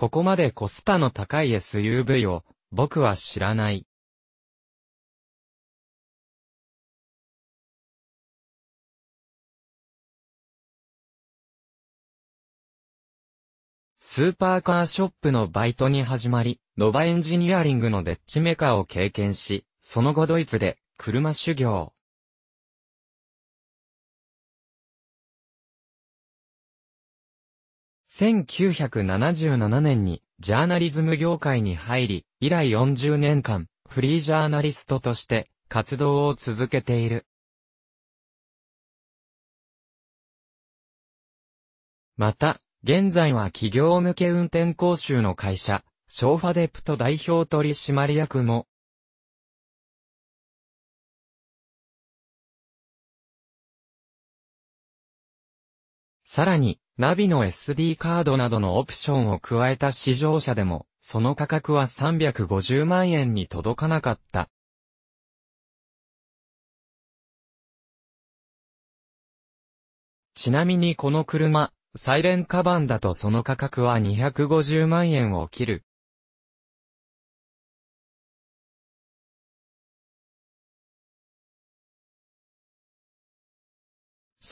ここまでコスパの高い SUV を、僕は知らない。スーパーカーショップのバイトに始まり、ノバエンジニアリングのデッチメカを経験し、その後ドイツで車修行。1977年にジャーナリズム業界に入り、以来40年間、フリージャーナリストとして活動を続けている。また、現在は企業向け運転講習の会社、ショーファデプト代表取締役もさらに、ナビの SD カードなどのオプションを加えた試乗車でも、その価格は350万円に届かなかった。ちなみにこの車、サイレンカバンだとその価格は250万円を切る。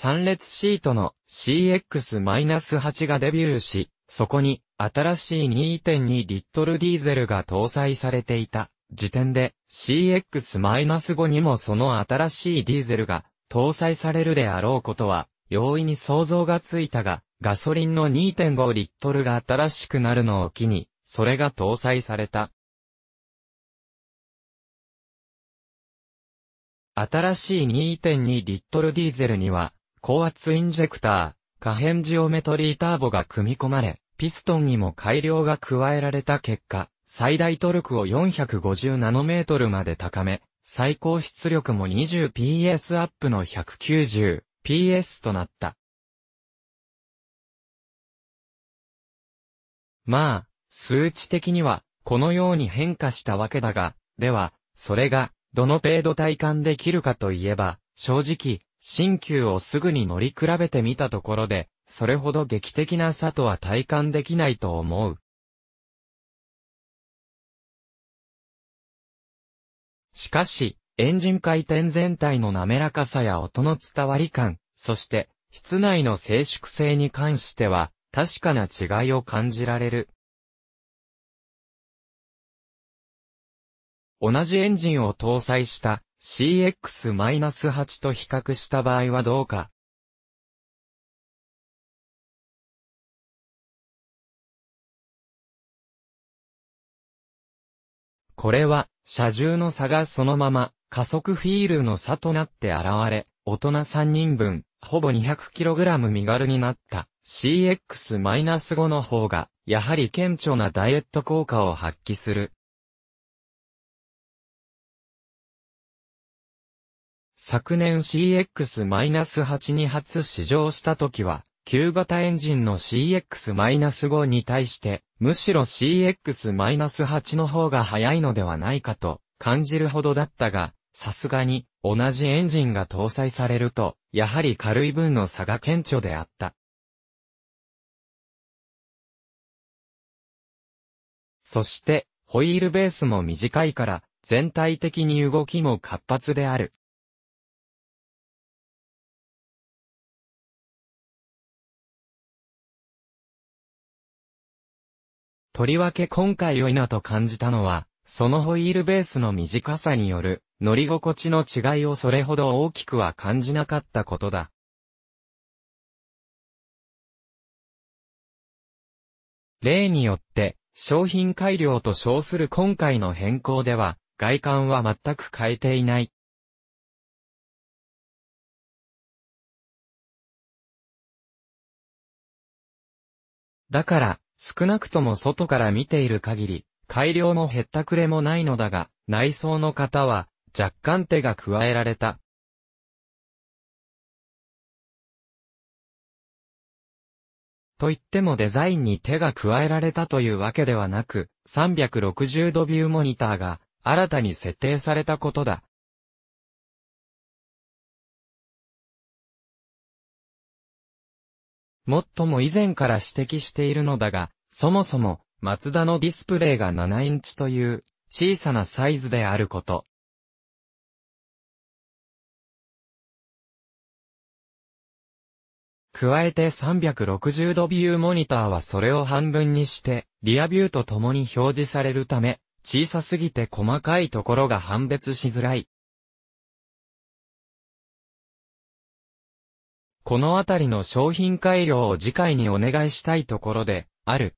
3列シートの CX-8 がデビューし、そこに新しい2.2リットルディーゼルが搭載されていた時点で CX-5 にもその新しいディーゼルが搭載されるであろうことは容易に想像がついたが、ガソリンの2.5リットルが新しくなるのを機に、それが搭載された。新しい2.2リットルディーゼルには、高圧インジェクター、可変ジオメトリーターボが組み込まれ、ピストンにも改良が加えられた結果、最大トルクを450ナノメートルまで高め、最高出力も 20PS アップの 190PS となった。まあ、数値的には、このように変化したわけだが、では、それが、どの程度体感できるかといえば、正直、新旧をすぐに乗り比べてみたところで、それほど劇的な差とは体感できないと思う。しかし、エンジン回転全体の滑らかさや音の伝わり感、そして、室内の静粛性に関しては、確かな違いを感じられる。同じエンジンを搭載した CX-8 と比較した場合はどうか。これは、車重の差がそのまま、加速フィールの差となって現れ、大人3人分、ほぼ 200kg 身軽になった CX-5 の方が、やはり顕著なダイエット効果を発揮する。昨年 CX-8 に初試乗した時は、旧型エンジンの CX-5 に対して、むしろ CX-8 の方が速いのではないかと感じるほどだったが、さすがに同じエンジンが搭載されると、やはり軽い分の差が顕著であった。そして、ホイールベースも短いから、全体的に動きも活発である。とりわけ今回良いなと感じたのは、そのホイールベースの短さによる乗り心地の違いをそれほど大きくは感じなかったことだ。例によって、商品改良と称する今回の変更では、外観は全く変えていない。だから、少なくとも外から見ている限り、改良もへったくれもないのだが、内装の方は、若干手が加えられた。と言ってもデザインに手が加えられたというわけではなく、360度ビューモニターが新たに設定されたことだ。もっとも以前から指摘しているのだが、そもそも、マツダのディスプレイが7インチという小さなサイズであること。加えて360度ビューモニターはそれを半分にして、リアビューと共に表示されるため、小さすぎて細かいところが判別しづらいこのあたりの商品改良を次回にお願いしたいところで、ある。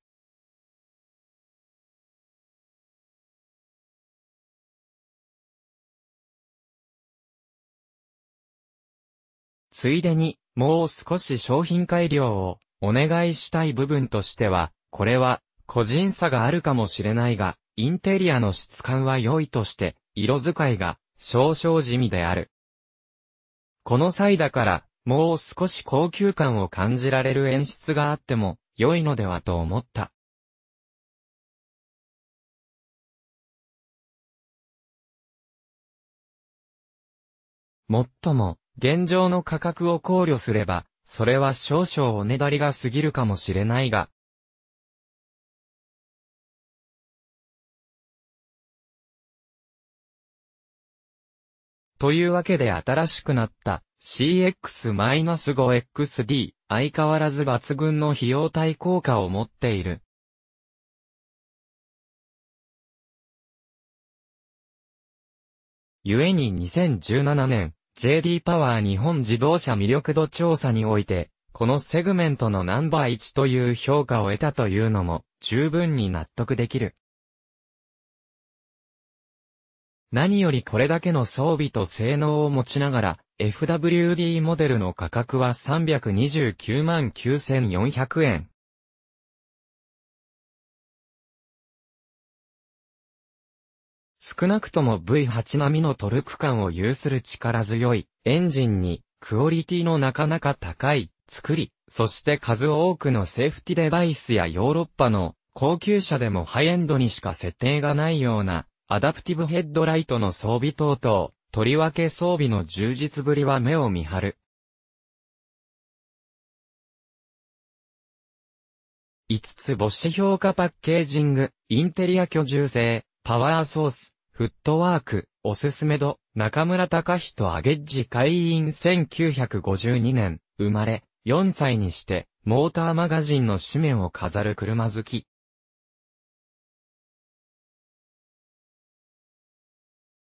ついでに、もう少し商品改良をお願いしたい部分としては、これは個人差があるかもしれないが、インテリアの質感は良いとして、色使いが少々地味である。この際だから、もう少し高級感を感じられる演出があっても良いのではと思った。もっとも、現状の価格を考慮すれば、それは少々おねだりが過ぎるかもしれないが、というわけで新しくなった CX-5XD、相変わらず抜群の費用対効果を持っている。故に2017年、JD パワー日本自動車魅力度調査において、このセグメントのナンバー1という評価を得たというのも十分に納得できる。何よりこれだけの装備と性能を持ちながら、FWD モデルの価格は329万9400円。少なくとも V8 並みのトルク感を有する力強いエンジンにクオリティのなかなか高い作り、そして数多くのセーフティデバイスやヨーロッパの高級車でもハイエンドにしか設定がないようなアダプティブヘッドライトの装備等々、とりわけ装備の充実ぶりは目を見張る。5つ星評価パッケージング、インテリア居住性、パワーソース、フットワーク、おすすめ度、中村隆人アゲッジ会員1952年、生まれ、4歳にして、モーターマガジンの紙面を飾る車好き。